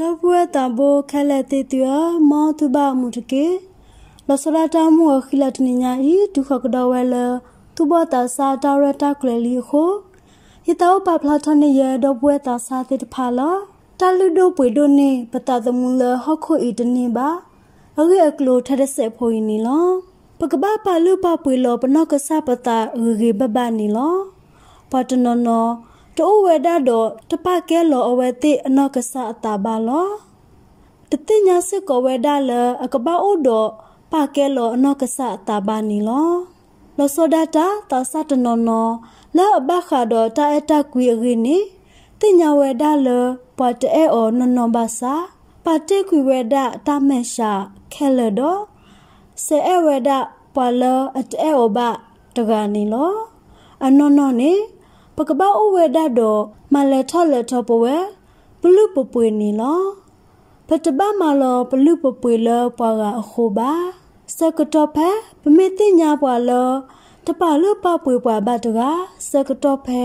တော့ဘွယ်တဘခလက်တီတမောသူဘာမှုတကေလဆရာတမှုခလတ်နေညာဤဒုခကဒဝဲလသူဘတာစာတရတကလလီခိုဟီတောပပလာတနေရတော့ဘွယ်တာစာတိတဖာလတလူဒိုပွေဒိုနေပတသမူလဟခိုဤတနေပါအဂေအကလိုထရဆက်ဖိုင်းနီလောပကဘာပါလူပပွေလောပနောကဆပတာအေဘဘာနီလောပတနနောတိုးဝဲတာတော့တပကဲလော်အဝဲတိအနောက်ကဆာအတာပါလောတတိညာစစ်ကောဝဲတာလအကပအို့တော့ပကဲလော်အနောက်ကဆာအတာပါနီလောလောစောဒတာတသတနောနောလောဘခါတော့တအတကွေရီနီတညာဝဲတာလပတ်တဲ့အော်နောနောဘာစာပတိကွေဝဲတာတမန်ရှာခဲလတော့စေအဝဲတာပလအတဲအောဘတဂနီလောအနောနောနီပကပအိုဝဲဒါဒေါ်မလဲထော်လဲထော်ပဝဲဘလူပပွေနီလောပတပမလောဘလူပပွေလောပွားကအခိုပါစကတော့ဖဲပမေတိညာပွားလောတပလူပပွေပွားဘတကစကတော့ဖဲ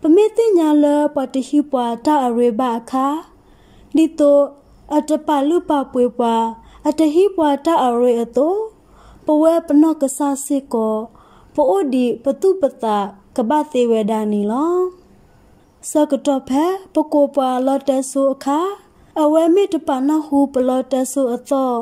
ပမေတိညာလောပတိဟိပွားတာရေဘာခာဒီတော့အတပလူပပွေပွားအတဟိပွားတာရေအတော့ပဝဲပနော့ကဆာစစ်ကောပိုအိုဒီပတုပတာကပတိဝေဒာနီလောစကတော့ဖဲပကိုပွာလော်တဆူအခါအဝဲမီတပနာဟူပလော်တဆူအသော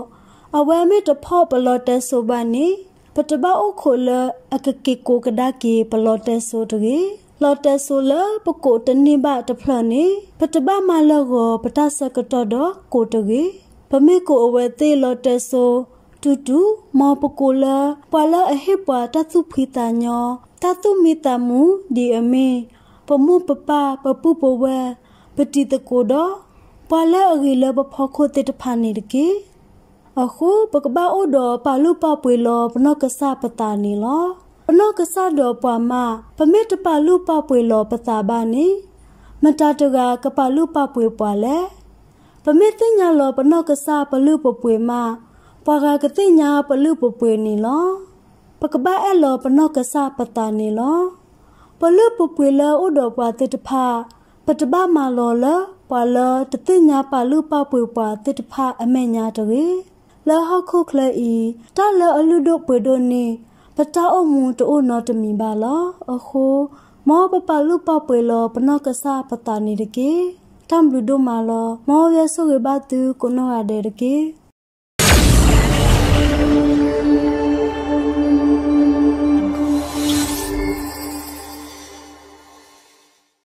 အဝဲမီတဖောပလော်တဆူဘာနီပတဘောက်ခိုလအကကီကိုကဒါကီပလော်တဆူတကြီးလော်တဆူလပကိုတနိဘတဖလနီပတဘမလောကိုပတဆကတော့ဒကိုတကြီးပမေကိုအဝဲသေးလော်တဆူတူတူမောပကိုလပလအဟိပတသုဖိတညောတာတုမီတာမူဒီအမေပမုပပပပုပဝပတိတကိုဒပလာရီလဘဖခိုတေတဖာနေတကေအခုပကပအိုဒပလုပပွေလပနကဆပတာနီလပနကဆဒပမပမေတပလုပပွေလပတာဘာနေမတတကကပလုပပွေပွာလဲပမေတညာလပနကဆပလုပပွေမပွာကကတိညာပလုပပွေနီလောပကပအဲ့လောပနော့ကဆာပတာနေလောပလပပွေလောဥဒပဝတတဖာပတပမာလောလပလတတိညာပလူပပွေပတတဖာအမေညာတကေလဟခုခလီတလအလူဒပွေဒိုနေပတအုံမူတိုးနော်တမီပါလောအခုမောပပလူပပွေလောပနော့ကဆာပတာနေတကေတမ်လူဒိုမာလောမောရဆုရဘတူကိုနောရတဲ့တကေ